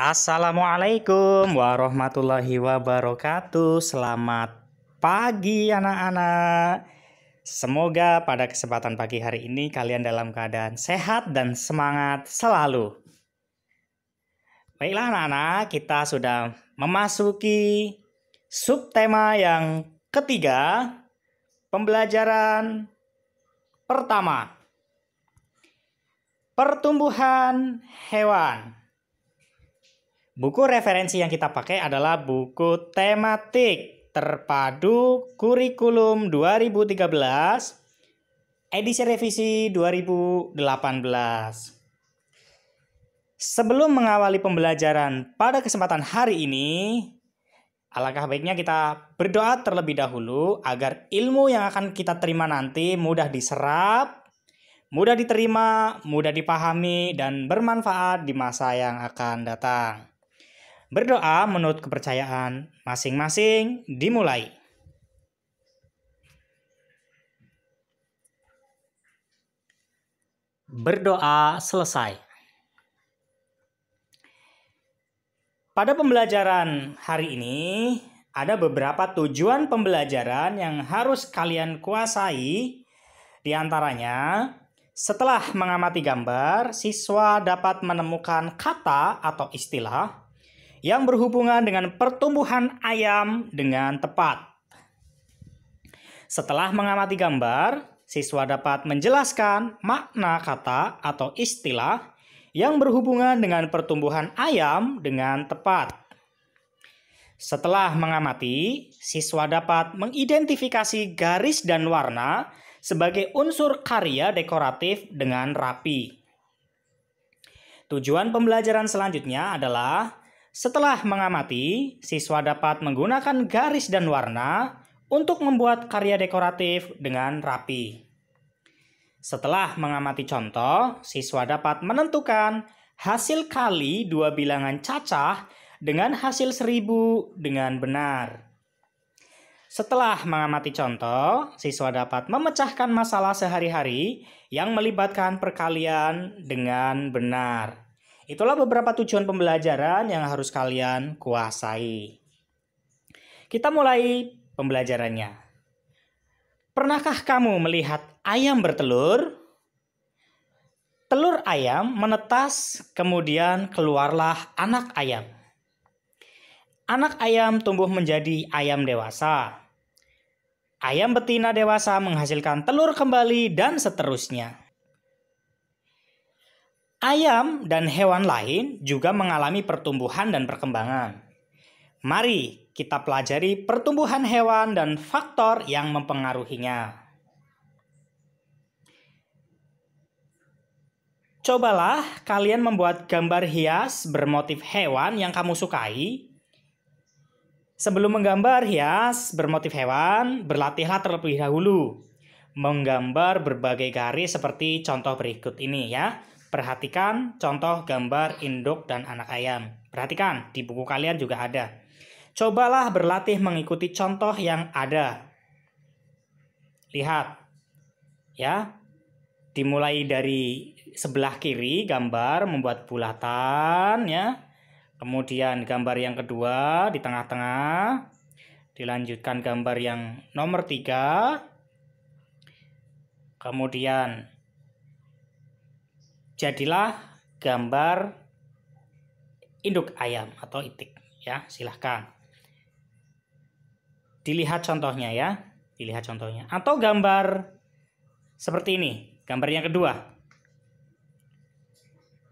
Assalamualaikum warahmatullahi wabarakatuh. Selamat pagi anak-anak. Semoga pada kesempatan pagi hari ini kalian dalam keadaan sehat dan semangat selalu. Baiklah anak-anak, kita sudah memasuki subtema yang ketiga, pembelajaran pertama. Pertumbuhan hewan. Buku referensi yang kita pakai adalah buku tematik terpadu kurikulum 2013 edisi revisi 2018. Sebelum mengawali pembelajaran pada kesempatan hari ini, alangkah baiknya kita berdoa terlebih dahulu agar ilmu yang akan kita terima nanti mudah diserap, mudah diterima, mudah dipahami, dan bermanfaat di masa yang akan datang. Berdoa menurut kepercayaan masing-masing dimulai. Berdoa selesai. Pada pembelajaran hari ini, ada beberapa tujuan pembelajaran yang harus kalian kuasai. Di antaranya, setelah mengamati gambar, siswa dapat menemukan kata atau istilah yang berhubungan dengan pertumbuhan ayam dengan tepat. Setelah mengamati gambar, siswa dapat menjelaskan makna kata atau istilah yang berhubungan dengan pertumbuhan ayam dengan tepat. Setelah mengamati, siswa dapat mengidentifikasi garis dan warna sebagai unsur karya dekoratif dengan rapi. Tujuan pembelajaran selanjutnya adalah setelah mengamati, siswa dapat menggunakan garis dan warna untuk membuat karya dekoratif dengan rapi. Setelah mengamati contoh, siswa dapat menentukan hasil kali dua bilangan cacah dengan hasil seribu dengan benar. Setelah mengamati contoh, siswa dapat memecahkan masalah sehari-hari yang melibatkan perkalian dengan benar. Itulah beberapa tujuan pembelajaran yang harus kalian kuasai. Kita mulai pembelajarannya. Pernahkah kamu melihat ayam bertelur? Telur ayam menetas, kemudian keluarlah anak ayam. Anak ayam tumbuh menjadi ayam dewasa. Ayam betina dewasa menghasilkan telur kembali dan seterusnya. Ayam dan hewan lain juga mengalami pertumbuhan dan perkembangan. Mari kita pelajari pertumbuhan hewan dan faktor yang mempengaruhinya. Cobalah kalian membuat gambar hias bermotif hewan yang kamu sukai. Sebelum menggambar hias bermotif hewan, berlatihlah terlebih dahulu menggambar berbagai garis seperti contoh berikut ini ya. Perhatikan contoh gambar induk dan anak ayam. Perhatikan, di buku kalian juga ada. Cobalah berlatih mengikuti contoh yang ada. Lihat. Ya. Dimulai dari sebelah kiri gambar membuat bulatan ya. Kemudian gambar yang kedua di tengah-tengah. Dilanjutkan gambar yang nomor tiga. Kemudian jadilah gambar induk ayam atau itik ya silahkan dilihat contohnya ya dilihat contohnya atau gambar seperti ini gambar yang kedua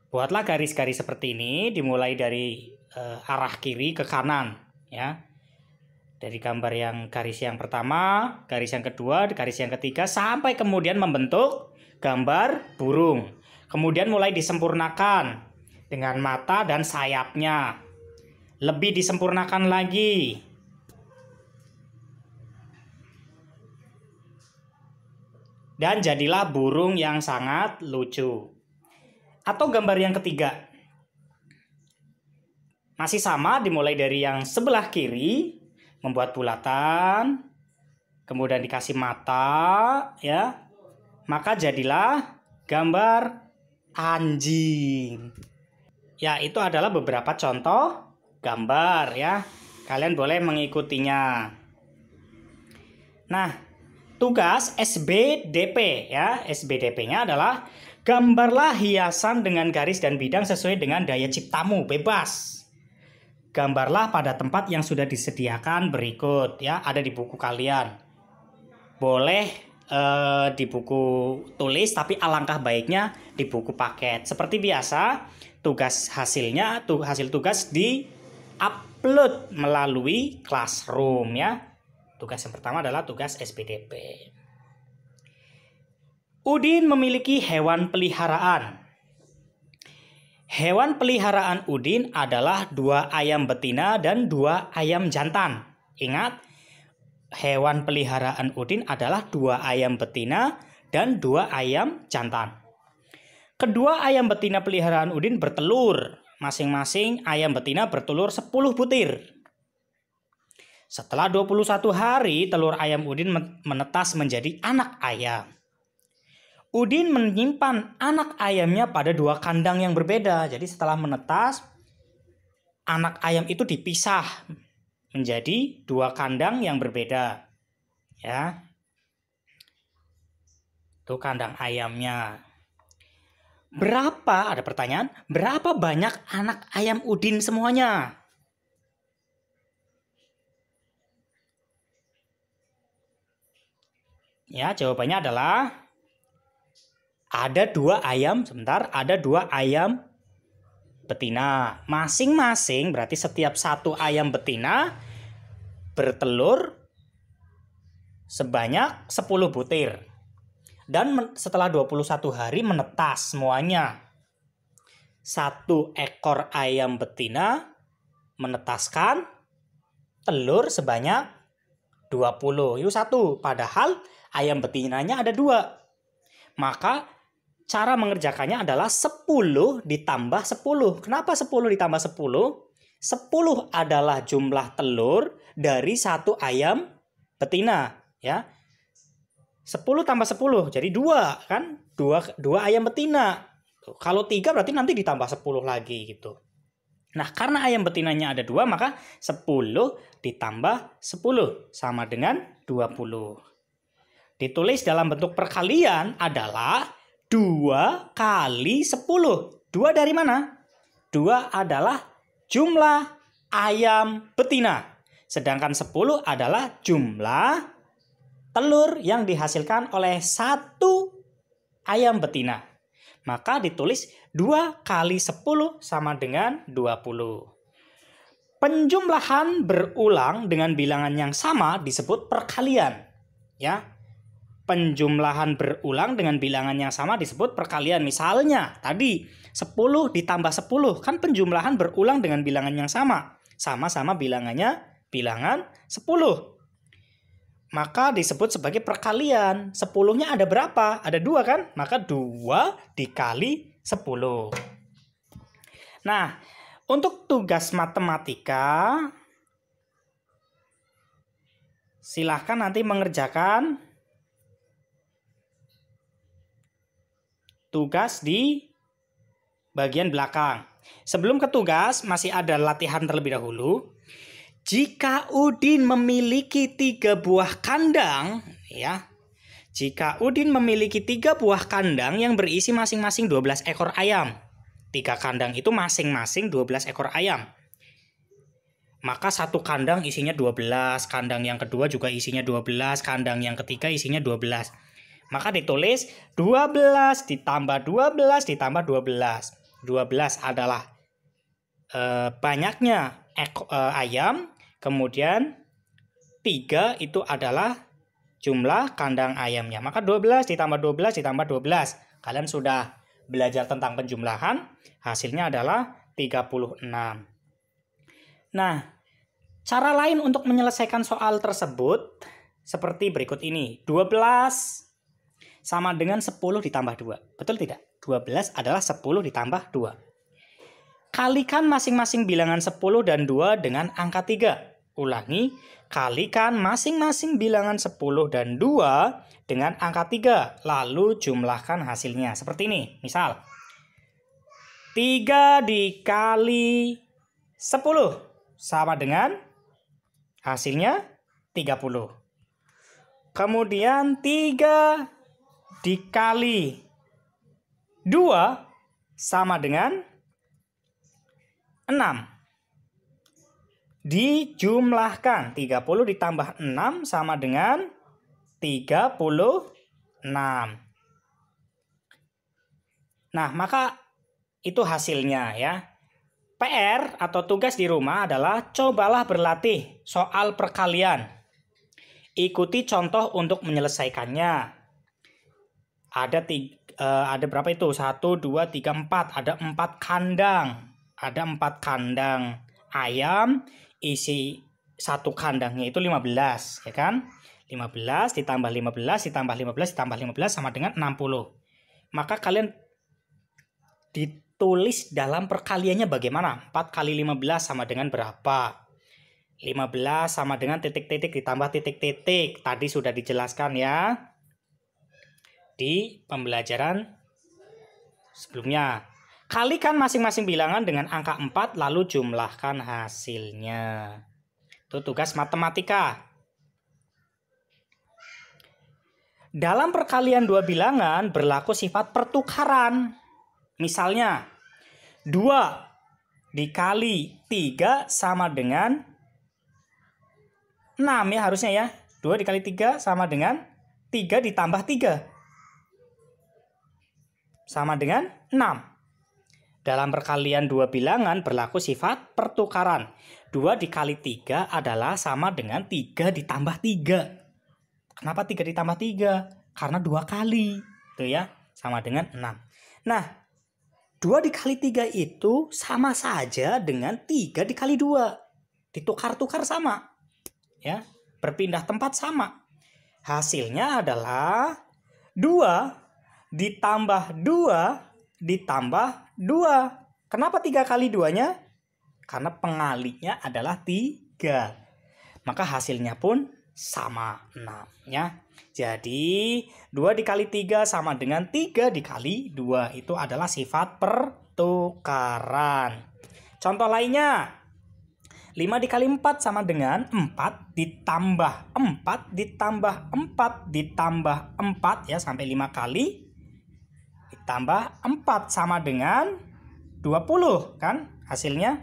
buatlah garis-garis seperti ini dimulai dari e, arah kiri ke kanan ya dari gambar yang garis yang pertama garis yang kedua garis yang ketiga sampai kemudian membentuk gambar burung Kemudian mulai disempurnakan dengan mata dan sayapnya. Lebih disempurnakan lagi. Dan jadilah burung yang sangat lucu. Atau gambar yang ketiga. Masih sama dimulai dari yang sebelah kiri, membuat bulatan, kemudian dikasih mata ya. Maka jadilah gambar anjing. Ya, itu adalah beberapa contoh gambar ya. Kalian boleh mengikutinya. Nah, tugas SBDP ya. SBDP-nya adalah gambarlah hiasan dengan garis dan bidang sesuai dengan daya ciptamu, bebas. Gambarlah pada tempat yang sudah disediakan berikut ya, ada di buku kalian. Boleh uh, di buku tulis tapi alangkah baiknya di buku paket. Seperti biasa, tugas hasilnya tuh hasil tugas di upload melalui Classroom ya. Tugas yang pertama adalah tugas SPDP. Udin memiliki hewan peliharaan. Hewan peliharaan Udin adalah dua ayam betina dan dua ayam jantan. Ingat, hewan peliharaan Udin adalah dua ayam betina dan dua ayam jantan. Kedua ayam betina peliharaan Udin bertelur. Masing-masing ayam betina bertelur 10 butir. Setelah 21 hari, telur ayam Udin menetas menjadi anak ayam. Udin menyimpan anak ayamnya pada dua kandang yang berbeda. Jadi setelah menetas, anak ayam itu dipisah menjadi dua kandang yang berbeda. Ya. Itu kandang ayamnya. Berapa, ada pertanyaan, berapa banyak anak ayam Udin semuanya? Ya, jawabannya adalah ada dua ayam, sebentar, ada dua ayam betina. Masing-masing berarti setiap satu ayam betina bertelur sebanyak 10 butir. Dan setelah 21 hari menetas semuanya. Satu ekor ayam betina menetaskan telur sebanyak 20. Itu satu. Padahal ayam betinanya ada dua. Maka cara mengerjakannya adalah 10 ditambah 10. Kenapa 10 ditambah 10? 10 adalah jumlah telur dari satu ayam betina, ya. 10 tambah 10 jadi 2 kan? 2 2 ayam betina. Kalau 3 berarti nanti ditambah 10 lagi gitu. Nah, karena ayam betinanya ada 2 maka 10 ditambah 10 sama dengan 20. Ditulis dalam bentuk perkalian adalah 2 kali 10. 2 dari mana? 2 adalah jumlah ayam betina. Sedangkan 10 adalah jumlah telur yang dihasilkan oleh satu ayam betina. Maka ditulis 2 kali 10 sama dengan 20. Penjumlahan berulang dengan bilangan yang sama disebut perkalian. Ya, penjumlahan berulang dengan bilangan yang sama disebut perkalian. Misalnya tadi 10 ditambah 10 kan penjumlahan berulang dengan bilangan yang sama. Sama-sama bilangannya bilangan 10. Maka disebut sebagai perkalian. Sepuluhnya ada berapa? Ada dua kan? Maka dua dikali sepuluh. Nah, untuk tugas matematika silahkan nanti mengerjakan tugas di bagian belakang. Sebelum ke tugas, masih ada latihan terlebih dahulu. Jika Udin memiliki tiga buah kandang, ya, jika Udin memiliki tiga buah kandang yang berisi masing-masing 12 ekor ayam. Tiga kandang itu masing-masing 12 ekor ayam. Maka satu kandang isinya 12, kandang yang kedua juga isinya 12, kandang yang ketiga isinya 12. Maka ditulis 12 ditambah 12 ditambah 12. 12 adalah e, banyaknya eko, e, ayam, kemudian 3 itu adalah jumlah kandang ayamnya. Maka 12 ditambah 12 ditambah 12. Kalian sudah belajar tentang penjumlahan, hasilnya adalah 36. Nah, cara lain untuk menyelesaikan soal tersebut seperti berikut ini. 12 sama dengan 10 ditambah 2. Betul tidak? 12 adalah 10 ditambah 2. Kalikan masing-masing bilangan 10 dan 2 dengan angka 3. Ulangi, kalikan masing-masing bilangan 10 dan 2 dengan angka 3. Lalu jumlahkan hasilnya. Seperti ini, misal. 3 dikali 10 sama dengan hasilnya 30. Kemudian 3 dikali 2 sama dengan 6. Dijumlahkan 30 ditambah 6 sama dengan 36. Nah, maka itu hasilnya ya. PR atau tugas di rumah adalah cobalah berlatih soal perkalian. Ikuti contoh untuk menyelesaikannya ada tiga, uh, eh, ada berapa itu satu dua tiga empat ada empat kandang ada empat kandang ayam isi satu kandangnya itu 15 ya kan 15 ditambah 15 ditambah 15 ditambah 15 sama dengan 60 maka kalian ditulis dalam perkaliannya bagaimana 4 kali 15 sama dengan berapa 15 sama dengan titik-titik ditambah titik-titik tadi sudah dijelaskan ya di pembelajaran sebelumnya. Kalikan masing-masing bilangan dengan angka 4 lalu jumlahkan hasilnya. Itu tugas matematika. Dalam perkalian dua bilangan berlaku sifat pertukaran. Misalnya, 2 dikali 3 sama dengan 6 ya harusnya ya. 2 dikali 3 sama dengan 3 ditambah 3 sama dengan 6. Dalam perkalian dua bilangan berlaku sifat pertukaran. 2 dikali 3 adalah sama dengan 3 ditambah 3. Kenapa 3 ditambah 3? Karena dua kali. Itu ya, sama dengan 6. Nah, 2 dikali 3 itu sama saja dengan 3 dikali 2. Ditukar-tukar sama. Ya, berpindah tempat sama. Hasilnya adalah 2 ditambah 2 ditambah 2. Kenapa 3 kali 2-nya? Karena pengalinya adalah 3. Maka hasilnya pun sama 6 ya. Jadi 2 dikali 3 sama dengan 3 dikali 2 itu adalah sifat pertukaran. Contoh lainnya 5 dikali 4 sama dengan 4 ditambah 4 ditambah 4 ditambah 4 ya sampai 5 kali tambah 4 sama dengan 20 kan hasilnya.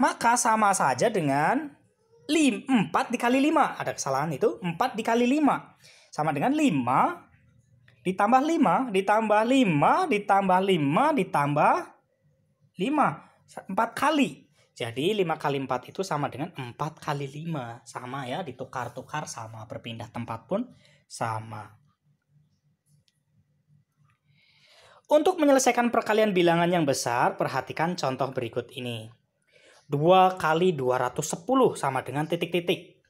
Maka sama saja dengan 4 dikali 5. Ada kesalahan itu 4 dikali 5. Sama dengan 5 ditambah 5 ditambah 5 ditambah 5 ditambah 5. 4 kali jadi 5 kali 4 itu sama dengan 4 kali 5. Sama ya, ditukar-tukar sama. Berpindah tempat pun sama. Untuk menyelesaikan perkalian bilangan yang besar, perhatikan contoh berikut ini. 2 kali 210 sama dengan titik-titik.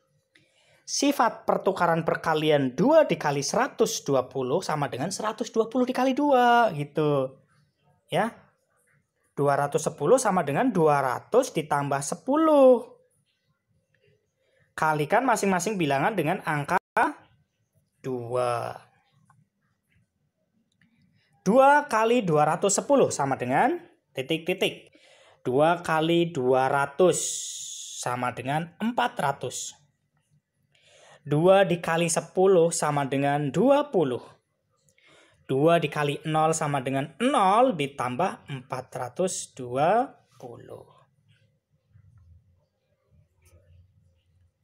Sifat pertukaran perkalian 2 dikali 120 sama dengan 120 dikali 2 gitu. Ya, 210 sama dengan 200 ditambah 10. Kalikan masing-masing bilangan dengan angka 2. 2 kali 210 sama dengan titik-titik. 2 kali 200 sama dengan 400. 2 dikali 10 sama dengan 20. 20. 2 dikali 0 sama dengan 0 ditambah 420.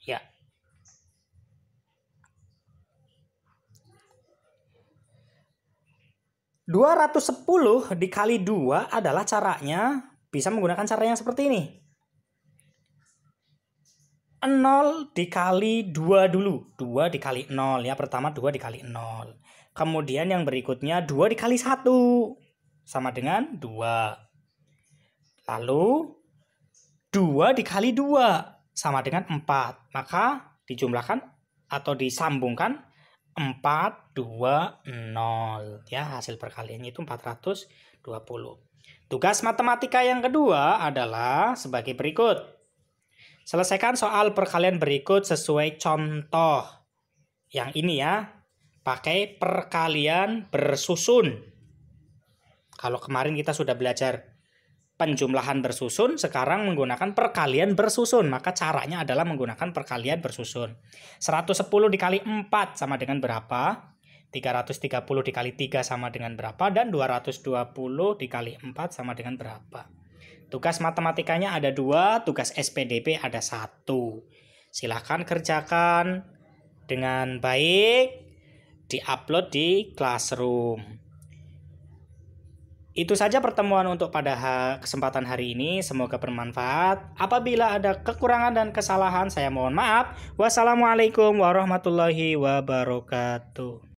Ya. Dua ratus sepuluh dikali dua adalah caranya bisa menggunakan cara yang seperti ini. Nol dikali dua dulu. dua dikali nol ya. Pertama dua dikali nol. Kemudian yang berikutnya 2 dikali 1 sama dengan 2. Lalu 2 dikali 2 sama dengan 4. Maka dijumlahkan atau disambungkan 4, 2, 0. Ya, hasil perkaliannya itu 420. Tugas matematika yang kedua adalah sebagai berikut. Selesaikan soal perkalian berikut sesuai contoh. Yang ini ya, pakai perkalian bersusun. Kalau kemarin kita sudah belajar penjumlahan bersusun, sekarang menggunakan perkalian bersusun. Maka caranya adalah menggunakan perkalian bersusun. 110 dikali 4 sama dengan berapa? 330 dikali 3 sama dengan berapa? Dan 220 dikali 4 sama dengan berapa? Tugas matematikanya ada dua, tugas spdp ada satu. Silahkan kerjakan dengan baik diupload di Classroom. Itu saja pertemuan untuk pada kesempatan hari ini. Semoga bermanfaat. Apabila ada kekurangan dan kesalahan, saya mohon maaf. Wassalamualaikum warahmatullahi wabarakatuh.